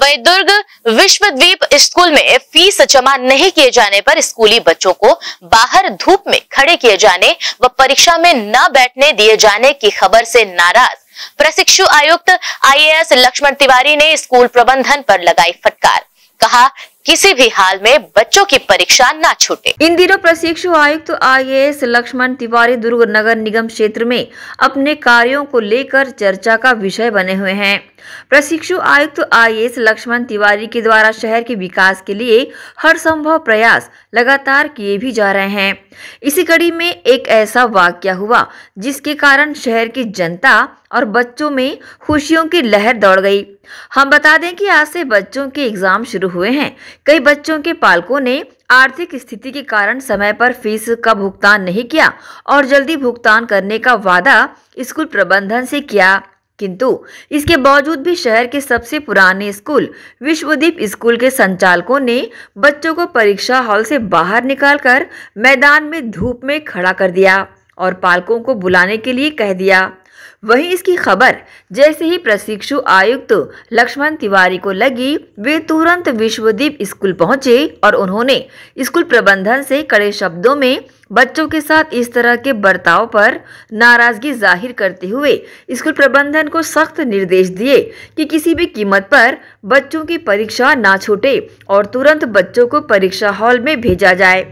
वही दुर्ग द्वीप स्कूल में फीस जमा नहीं किए जाने पर स्कूली बच्चों को बाहर धूप में खड़े किए जाने व परीक्षा में न बैठने दिए जाने की खबर से नाराज प्रशिक्षु आयुक्त आईएएस लक्ष्मण तिवारी ने स्कूल प्रबंधन पर लगाई फटकार कहा किसी भी हाल में बच्चों की परीक्षा न छूटे इन दिनों प्रशिक्षु आयुक्त तो आईएएस लक्ष्मण तिवारी दुर्ग नगर निगम क्षेत्र में अपने कार्यों को लेकर चर्चा का विषय बने हुए हैं प्रशिक्षु आयुक्त तो आईएएस लक्ष्मण तिवारी के द्वारा शहर के विकास के लिए हर संभव प्रयास लगातार किए भी जा रहे हैं इसी कड़ी में एक ऐसा वाक्य हुआ जिसके कारण शहर की जनता और बच्चों में खुशियों की लहर दौड़ गई हम बता दें कि आज से बच्चों के एग्जाम शुरू हुए हैं कई बच्चों के पालकों ने आर्थिक स्थिति के कारण समय पर फीस का भुगतान नहीं किया और जल्दी भुगतान करने का वादा स्कूल प्रबंधन से किया किंतु इसके बावजूद भी शहर के सबसे पुराने स्कूल विश्वदीप स्कूल के संचालकों ने बच्चों को परीक्षा हॉल से बाहर निकालकर मैदान में धूप में खड़ा कर दिया और पालकों को बुलाने के लिए कह दिया वहीं इसकी खबर जैसे ही प्रशिक्षु आयुक्त लक्ष्मण तिवारी को लगी वे तुरंत विश्वदीप स्कूल पहुंचे और उन्होंने स्कूल प्रबंधन से कड़े शब्दों में बच्चों के साथ इस तरह के बर्ताव पर नाराजगी जाहिर करते हुए स्कूल प्रबंधन को सख्त निर्देश दिए कि किसी भी कीमत पर बच्चों की परीक्षा ना छूटे और तुरंत बच्चों को परीक्षा हॉल में भेजा जाए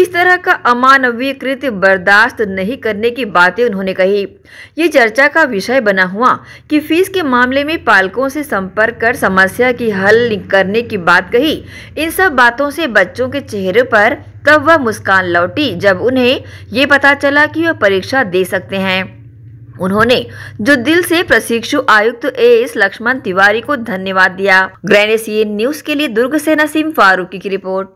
इस तरह का अमानवीय कृत्य बर्दाश्त नहीं करने की बातें उन्होंने कही ये चर्चा का विषय बना हुआ कि फीस के मामले में पालकों से संपर्क कर समस्या की हल करने की बात कही इन सब बातों से बच्चों के चेहरे पर तब वह मुस्कान लौटी जब उन्हें ये पता चला कि वह परीक्षा दे सकते हैं उन्होंने जो दिल से प्रशिक्षु आयुक्त तो एस लक्ष्मण तिवारी को धन्यवाद दिया ग्रैनेसियन न्यूज के लिए दुर्ग से नसीम फारूकी की रिपोर्ट